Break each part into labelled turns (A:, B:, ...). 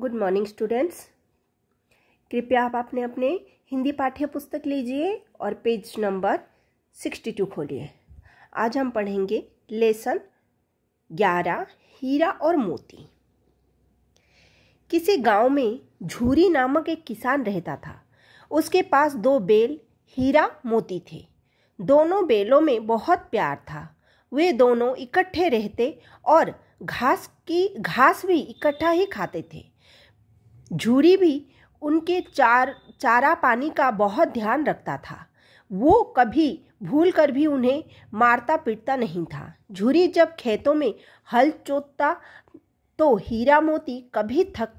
A: good morning students कृपया आप अपने अपने हिंदी पाठ्य पुस्तक लीजिए और पेज नंबर सिक्सटी टू खोलिए आज हम पढ़ेंगे लेसन ग्यारह हीरा और मोती किसी गांव में झूरी नामक एक किसान रहता था उसके पास दो बेल हीरा मोती थे दोनों बेलों में बहुत प्यार था वे दोनों इकट्ठे रहते और घास की घास भी इकट्ठा ही खाते थे झूरी भी उनके चार चारा पानी का बहुत ध्यान रखता था वो कभी भूल कर भी उन्हें मारता पीटता नहीं था झूरी जब खेतों में हल चोतता तो हीरा मोती कभी थक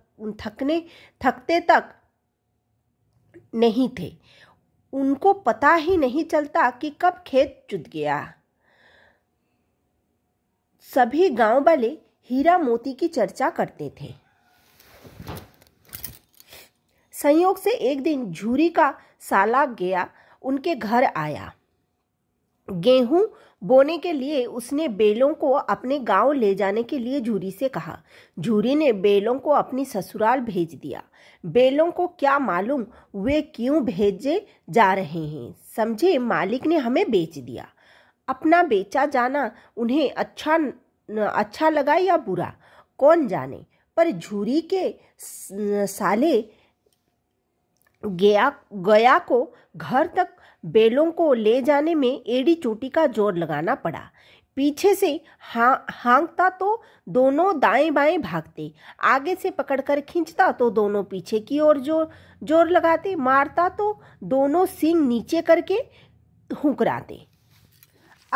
A: थकने थकते तक नहीं थे उनको पता ही नहीं चलता कि कब खेत चुत गया सभी गांव वाले हीरा मोती की चर्चा करते थे संयोग से एक दिन झूरी का साला गया उनके घर आया गेहूं बोने के लिए उसने बेलों को अपने गांव ले जाने के लिए झूरी से कहा झूरी ने बेलों को अपनी ससुराल भेज दिया बेलों को क्या मालूम वे क्यों भेजे जा रहे हैं समझे मालिक ने हमें बेच दिया अपना बेचा जाना उन्हें अच्छा अच्छा लगा या बुरा कौन जाने पर झूरी के साले गया गया को घर तक बेलों को ले जाने में एड़ी चोटी का जोर लगाना पड़ा पीछे से हा हाँकता तो दोनों दाएं बाएं भागते आगे से पकड़कर खींचता तो दोनों पीछे की ओर जोर जोर लगाते मारता तो दोनों सिंग नीचे करके हुकराते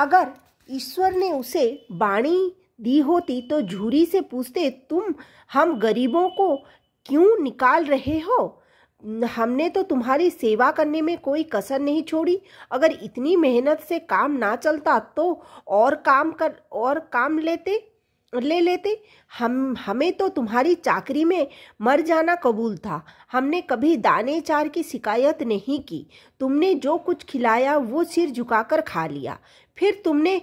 A: अगर ईश्वर ने उसे बाणी दी होती तो झूरी से पूछते तुम हम गरीबों को क्यों निकाल रहे हो हमने तो तुम्हारी सेवा करने में कोई कसर नहीं छोड़ी अगर इतनी मेहनत से काम ना चलता तो और काम कर और काम लेते ले लेते हम हमें तो तुम्हारी चाकरी में मर जाना कबूल था हमने कभी दाने चार की शिकायत नहीं की तुमने जो कुछ खिलाया वो सिर झुकाकर खा लिया फिर तुमने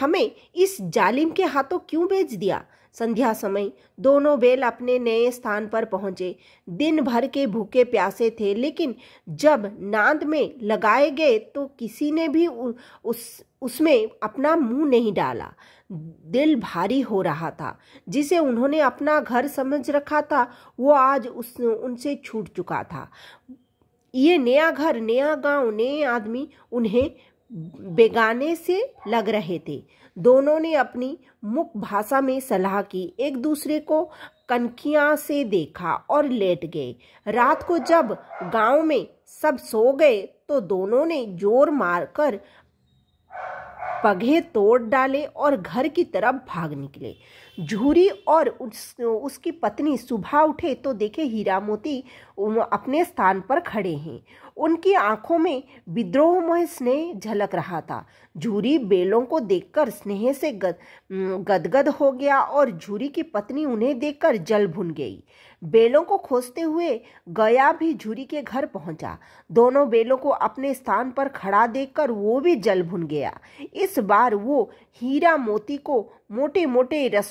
A: हमें इस जालिम के हाथों क्यों बेच दिया संध्या समय दोनों बैल अपने नए स्थान पर पहुंचे दिन भर के भूखे प्यासे थे लेकिन जब नांद में लगाए गए तो किसी ने भी उस उसमें अपना मुंह नहीं डाला दिल भारी हो रहा था जिसे उन्होंने अपना घर समझ रखा था वो आज उस उनसे छूट चुका था ये नया घर नया गांव नए आदमी उन्हें बेगाने से लग रहे थे दोनों ने अपनी मुख भाषा में सलाह की एक दूसरे को कनखियाँ से देखा और लेट गए रात को जब गांव में सब सो गए तो दोनों ने जोर मारकर पगे तोड़ डाले और घर की तरफ भाग निकले झूरी और उस, उसकी पत्नी सुबह उठे तो देखे हीरा मोती अपने स्थान पर खड़े हैं उनकी आंखों में विद्रोहमय स्नेह झलक रहा था झूरी बेलों को देखकर स्नेह से गद गदगद हो गया और झूरी की पत्नी उन्हें देखकर जल भुन गई बेलों को खोजते हुए गया भी झुरी के घर पहुंचा दोनों बेलों को अपने स्थान पर खड़ा देखकर वो भी जल भुन गया इस बार वो हीरा मोती को मोटे मोटे रस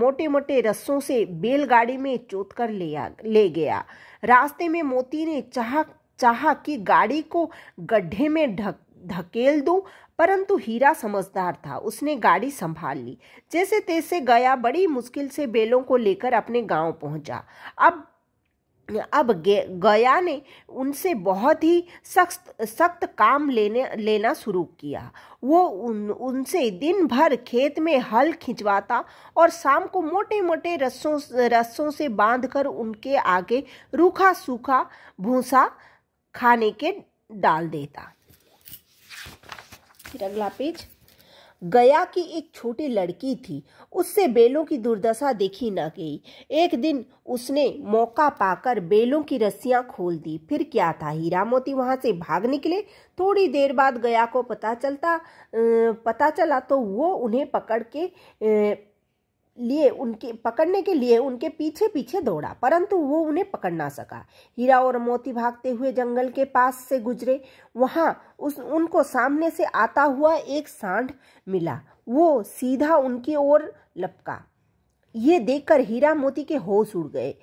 A: मोटे मोटे रस्सों से बैलगाड़ी में चोत कर ले आ ले गया रास्ते में मोती ने चाह चाह कि गाड़ी को गड्ढे में ढक धकेल दूं परंतु हीरा समझदार था उसने गाड़ी संभाल ली जैसे तैसे गया बड़ी मुश्किल से बेलों को लेकर अपने गांव पहुंचा अब अब गया ने उनसे बहुत ही सख्त सख्त काम लेने लेना शुरू किया वो उन उनसे दिन भर खेत में हल खिंचवाता और शाम को मोटे मोटे रस्सों रस्सों से बांधकर उनके आगे रूखा सूखा भूसा खाने के डाल देता फिर अगला पेज गया की एक छोटी लड़की थी उससे बेलों की दुर्दशा देखी न गई एक दिन उसने मौका पाकर बेलों की रस्सियां खोल दी फिर क्या था हीरा मोती वहां से भाग निकले थोड़ी देर बाद गया को पता चलता पता चला तो वो उन्हें पकड़ के लिए उनके पकड़ने के लिए उनके पीछे पीछे दौड़ा परंतु वो उन्हें पकड़ ना सका हीरा और मोती भागते हुए जंगल के पास से गुजरे वहाँ उस उनको सामने से आता हुआ एक सांड मिला वो सीधा उनकी ओर लपका ये देखकर हीरा मोती के होश उड़ गए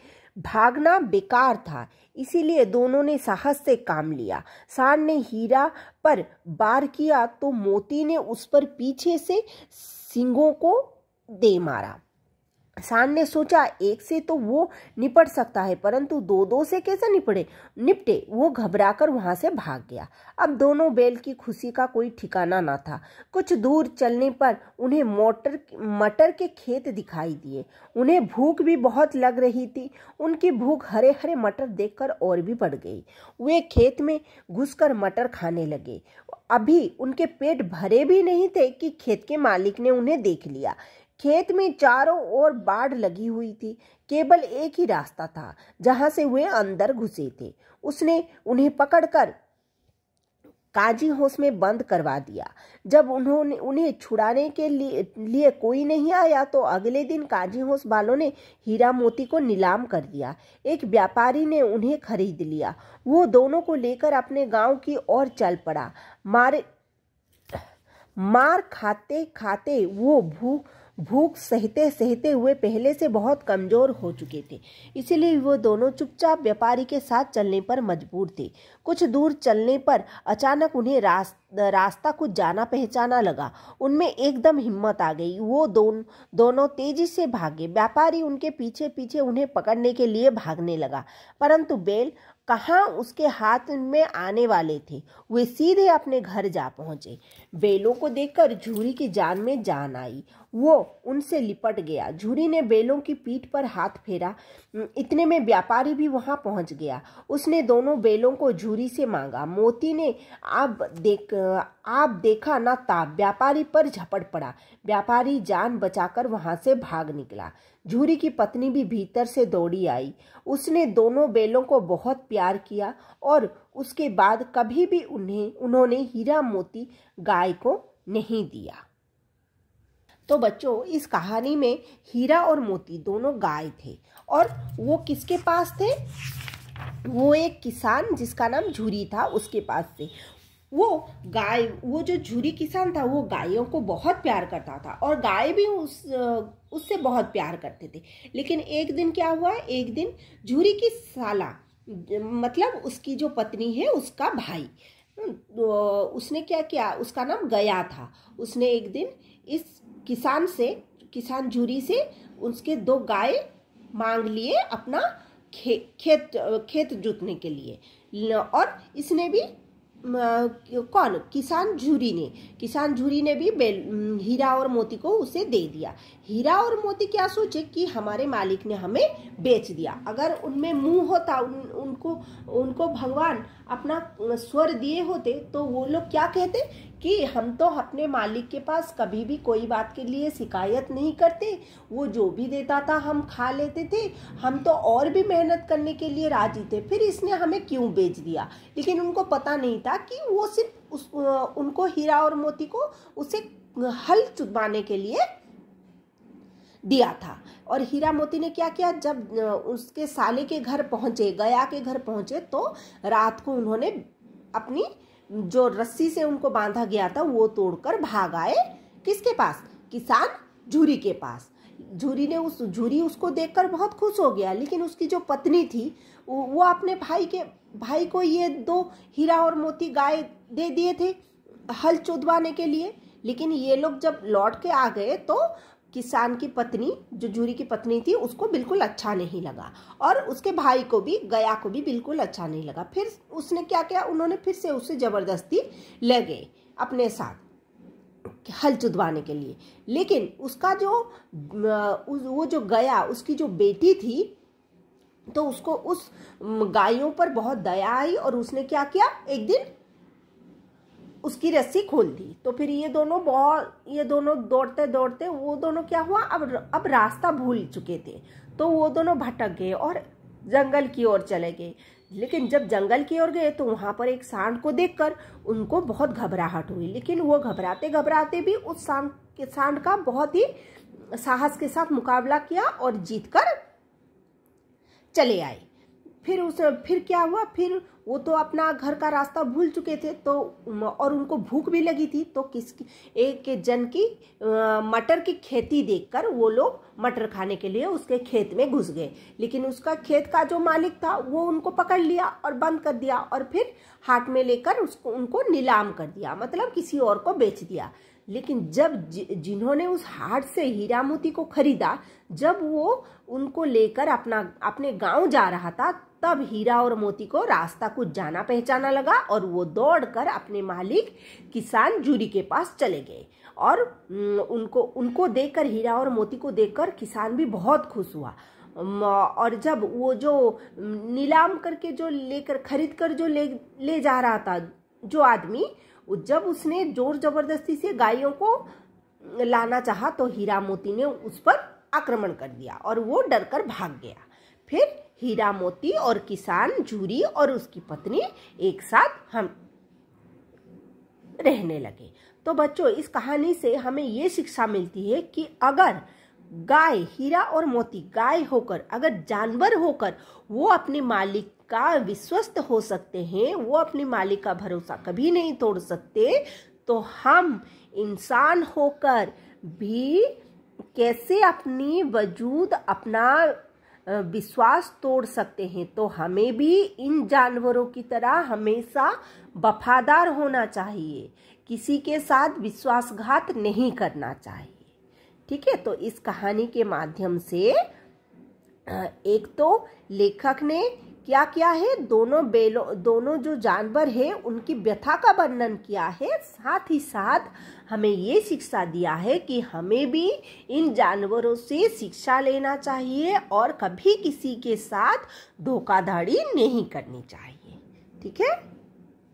A: भागना बेकार था इसीलिए दोनों ने साहस से काम लिया सांड ने हीरा पर बार किया तो मोती ने उस पर पीछे से सिंगों को दे मारा सान ने सोचा एक से तो वो निपट सकता है परंतु दो दो से कैसे निपटे निपटे वो घबराकर वहां से भाग गया अब दोनों बैल की खुशी का कोई ठिकाना ना था कुछ दूर चलने पर उन्हें मोटर मटर के खेत दिखाई दिए उन्हें भूख भी बहुत लग रही थी उनकी भूख हरे हरे मटर देखकर और भी बढ़ गई वे खेत में घुसकर मटर खाने लगे अभी उनके पेट भरे भी नहीं थे कि खेत के मालिक ने उन्हें देख लिया खेत में चारों ओर बाढ़ लगी हुई थी केवल एक ही रास्ता था जहां से वे अंदर घुसे थे उसने उन्हें पकड़कर काजी होश में बंद करवा दिया जब उन्होंने उन्हें छुड़ाने के लिए, कोई नहीं आया तो अगले दिन काजी होश वालों ने हीरा मोती को नीलाम कर दिया एक व्यापारी ने उन्हें खरीद लिया वो दोनों को लेकर अपने गांव की ओर चल पड़ा मारे मार खाते खाते वो भू भूख सहते सहते हुए पहले से बहुत कमज़ोर हो चुके थे इसीलिए वो दोनों चुपचाप व्यापारी के साथ चलने पर मजबूर थे कुछ दूर चलने पर अचानक उन्हें रास्ते रास्ता कुछ जाना पहचाना लगा उनमें एकदम हिम्मत आ गई वो दोन दोनों तेजी से भागे व्यापारी उनके पीछे पीछे उन्हें पकड़ने के लिए भागने लगा परंतु बेल कहाँ उसके हाथ में आने वाले थे वे सीधे अपने घर जा पहुँचे बेलों को देखकर झूरी की जान में जान आई वो उनसे लिपट गया झूरी ने बेलों की पीठ पर हाथ फेरा इतने में व्यापारी भी वहाँ पहुंच गया उसने दोनों बेलों को झूरी से मांगा मोती ने आप देख आप देखा ना ताप व्यापारी पर झपट पड़ा व्यापारी जान बचाकर वहां से भाग निकला झूरी की पत्नी भी भीतर से दौड़ी आई उसने दोनों बैलों को बहुत प्यार किया और उसके बाद कभी भी उन्हें उन्होंने हीरा मोती गाय को नहीं दिया तो बच्चों इस कहानी में हीरा और मोती दोनों गाय थे और वो किसके पास थे वो एक किसान जिसका नाम झूरी था उसके पास से वो गाय वो जो झूरी किसान था वो गायों को बहुत प्यार करता था और गाय भी उस उससे बहुत प्यार करते थे लेकिन एक दिन क्या हुआ एक दिन झूरी की साला मतलब उसकी जो पत्नी है उसका भाई हम्म, उसने क्या किया उसका नाम गया था उसने एक दिन इस किसान से किसान झूरी से उसके दो गाय मांग लिए अपना खे, खेत खेत जोतने के लिए और इसने भी कौन किसान झूरी ने किसान झूरी ने भी बेल हीरा और मोती को उसे दे दिया हीरा और मोती क्या सोचे कि हमारे मालिक ने हमें बेच दिया अगर उनमें मुंह होता उन उनको उनको भगवान अपना स्वर दिए होते तो वो लोग क्या कहते कि हम तो अपने मालिक के पास कभी भी कोई बात के लिए शिकायत नहीं करते वो जो भी देता था हम खा लेते थे हम तो और भी मेहनत करने के लिए राजी थे फिर इसने हमें क्यों बेच दिया लेकिन उनको पता नहीं था कि वो सिर्फ उस उनको हीरा और मोती को उसे हल चुदवाने के लिए दिया था और हीरा मोती ने क्या किया जब उसके साले के घर पहुंचे गया के घर पहुंचे तो रात को उन्होंने अपनी जो रस्सी से उनको बांधा गया था वो तोड़कर भाग आए किसके पास किसान झूरी के पास झूरी ने उस झूरी उसको देखकर बहुत खुश हो गया लेकिन उसकी जो पत्नी थी वो अपने भाई के भाई को ये दो हीरा और मोती गाय दे दिए थे हल चुदवाने के लिए लेकिन ये लोग जब लौट के आ गए तो किसान की पत्नी जो जूरी की पत्नी थी उसको बिल्कुल अच्छा नहीं लगा और उसके भाई को भी गया को भी बिल्कुल अच्छा नहीं लगा फिर उसने क्या किया उन्होंने फिर से उससे ज़बरदस्ती लगे अपने साथ हल चुदवाने के लिए लेकिन उसका जो वो जो गया उसकी जो बेटी थी तो उसको उस गायों पर बहुत दया आई और उसने क्या किया एक दिन उसकी रस्सी खोल दी तो फिर ये दोनों बहुत ये दोनों दौड़ते दौड़ते वो दोनों क्या हुआ अब अब रास्ता भूल चुके थे तो वो दोनों भटक गए और जंगल की ओर चले गए लेकिन जब जंगल की ओर गए तो वहाँ पर एक सांड को देखकर उनको बहुत घबराहट हुई लेकिन वो घबराते घबराते भी उस सांड के सांड का बहुत ही साहस के साथ मुकाबला किया और जीत कर चले आए फिर उस फिर क्या हुआ फिर वो तो अपना घर का रास्ता भूल चुके थे तो और उनको भूख भी लगी थी तो किसकी एक जन की मटर की खेती देखकर वो लोग मटर खाने के लिए उसके खेत में घुस गए लेकिन उसका खेत का जो मालिक था वो उनको पकड़ लिया और बंद कर दिया और फिर हाथ में लेकर उसको उनको नीलाम कर दिया मतलब किसी और को बेच दिया लेकिन जब जिन्होंने उस हाट से हीरा मोती को खरीदा जब वो उनको लेकर अपना अपने गांव जा रहा था तब हीरा और मोती को रास्ता कुछ जाना पहचाना लगा और वो दौड़कर अपने मालिक किसान जूरी के पास चले गए और उनको उनको देखकर हीरा और मोती को देखकर किसान भी बहुत खुश हुआ और जब वो जो नीलाम करके जो लेकर खरीद कर जो ले ले जा रहा था जो आदमी जब उसने जोर जबरदस्ती से गायों को लाना चाहा तो हीरा मोती ने उस पर आक्रमण कर दिया और वो डर कर भाग गया फिर हीरा मोती और किसान झूरी और उसकी पत्नी एक साथ हम रहने लगे तो बच्चों इस कहानी से हमें ये शिक्षा मिलती है कि अगर गाय हीरा और मोती गाय होकर अगर जानवर होकर वो अपने मालिक का विश्वस्त हो सकते हैं वो अपने मालिक का भरोसा कभी नहीं तोड़ सकते तो हम इंसान होकर भी कैसे अपनी वजूद अपना विश्वास तोड़ सकते हैं तो हमें भी इन जानवरों की तरह हमेशा वफादार होना चाहिए किसी के साथ विश्वासघात नहीं करना चाहिए ठीक है तो इस कहानी के माध्यम से एक तो लेखक ने क्या किया है दोनों बेलों दोनों जो जानवर हैं उनकी व्यथा का वर्णन किया है साथ ही साथ हमें ये शिक्षा दिया है कि हमें भी इन जानवरों से शिक्षा लेना चाहिए और कभी किसी के साथ धोखाधड़ी नहीं करनी चाहिए ठीक है